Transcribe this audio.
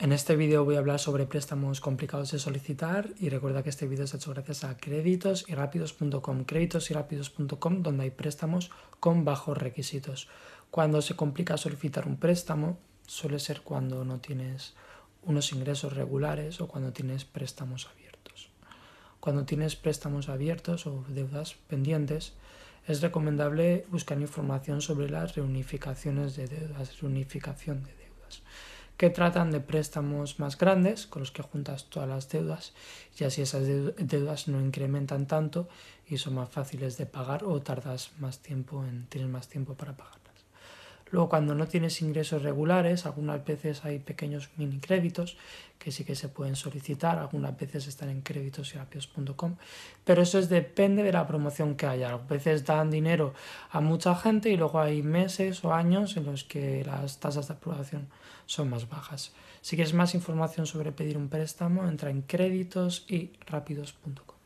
En este vídeo voy a hablar sobre préstamos complicados de solicitar y recuerda que este vídeo es hecho gracias a créditos y rápidos.com, créditos y donde hay préstamos con bajos requisitos. Cuando se complica solicitar un préstamo suele ser cuando no tienes unos ingresos regulares o cuando tienes préstamos abiertos. Cuando tienes préstamos abiertos o deudas pendientes, es recomendable buscar información sobre las reunificaciones de deudas, reunificación de deudas que tratan de préstamos más grandes con los que juntas todas las deudas y así esas deudas no incrementan tanto y son más fáciles de pagar o tardas más tiempo en, tienes más tiempo para pagar. Luego, cuando no tienes ingresos regulares, algunas veces hay pequeños mini créditos que sí que se pueden solicitar, algunas veces están en puntocom pero eso es, depende de la promoción que haya. A veces dan dinero a mucha gente y luego hay meses o años en los que las tasas de aprobación son más bajas. Si quieres más información sobre pedir un préstamo, entra en puntocom